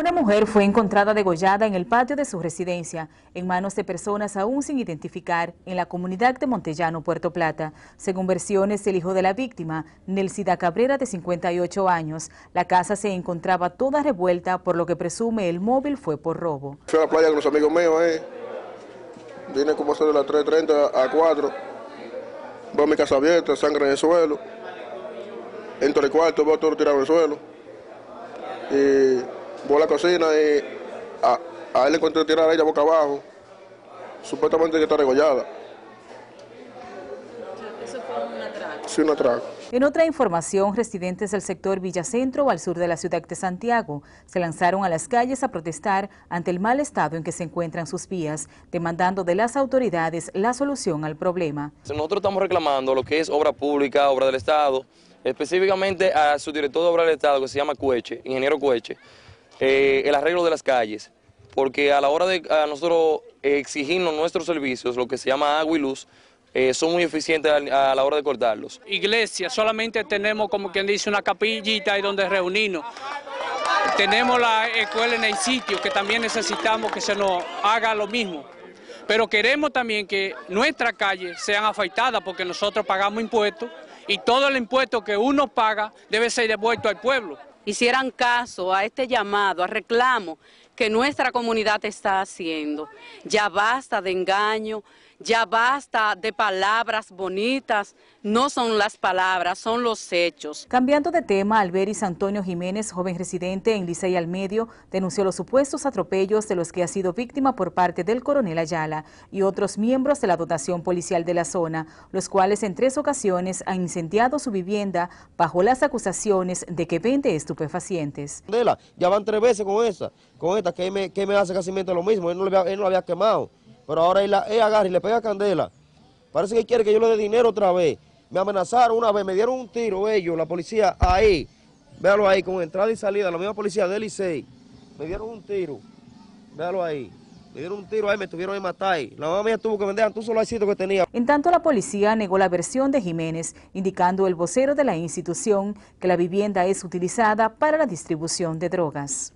Una mujer fue encontrada degollada en el patio de su residencia, en manos de personas aún sin identificar, en la comunidad de Montellano, Puerto Plata. Según versiones, el hijo de la víctima, Nelsida Cabrera, de 58 años, la casa se encontraba toda revuelta, por lo que presume el móvil fue por robo. Fui a la playa con los amigos míos, eh. vine como a de las 3.30 a 4, veo mi casa abierta, sangre en el suelo, entre el cuarto, veo todo tirado en el suelo. Y voy a la cocina y a, él le encontré tirar a ella boca abajo, supuestamente que está regollada. Eso fue un atraco. Sí, un atraco. En otra información, residentes del sector Villacentro, al sur de la ciudad de Santiago, se lanzaron a las calles a protestar ante el mal estado en que se encuentran sus vías, demandando de las autoridades la solución al problema. Nosotros estamos reclamando lo que es obra pública, obra del Estado, específicamente a su director de obra del Estado, que se llama Cueche, ingeniero Cueche, eh, el arreglo de las calles, porque a la hora de nosotros exigirnos nuestros servicios, lo que se llama agua y luz, eh, son muy eficientes a, la hora de cortarlos. Iglesia, solamente tenemos como quien dice una capillita ahí donde reunirnos. Tenemos la escuela en el sitio, que también necesitamos que se nos haga lo mismo. Pero queremos también que nuestras calles sean afeitadas porque nosotros pagamos impuestos y todo el impuesto que uno paga debe ser devuelto al pueblo hicieran caso a este llamado, a reclamo que nuestra comunidad está haciendo. Ya basta de engaño, ya basta de palabras bonitas, no son las palabras, son los hechos. Cambiando de tema, Alberis Antonio Jiménez, joven residente en Licey al Medio, denunció los supuestos atropellos de los que ha sido víctima por parte del coronel Ayala y otros miembros de la dotación policial de la zona, los cuales en tres ocasiones han incendiado su vivienda bajo las acusaciones de que vende estupefacientes. Ya van tres veces con esa, con esta que me, hace casi lo mismo, él no, había quemado pero ahora él, agarra y le pega candela. Parece que quiere que yo le dé dinero otra vez. Me amenazaron una vez, me dieron un tiro ellos, la policía ahí. Véalo ahí, con entrada y salida, la misma policía del Licey. Me dieron un tiro. Véalo ahí. Me dieron un tiro ahí, me tuvieron ahí matar. Ahí. La mamá mía tuvo que vender un solo que tenía. En tanto, la policía negó la versión de Jiménez, indicando el vocero de la institución que la vivienda es utilizada para la distribución de drogas.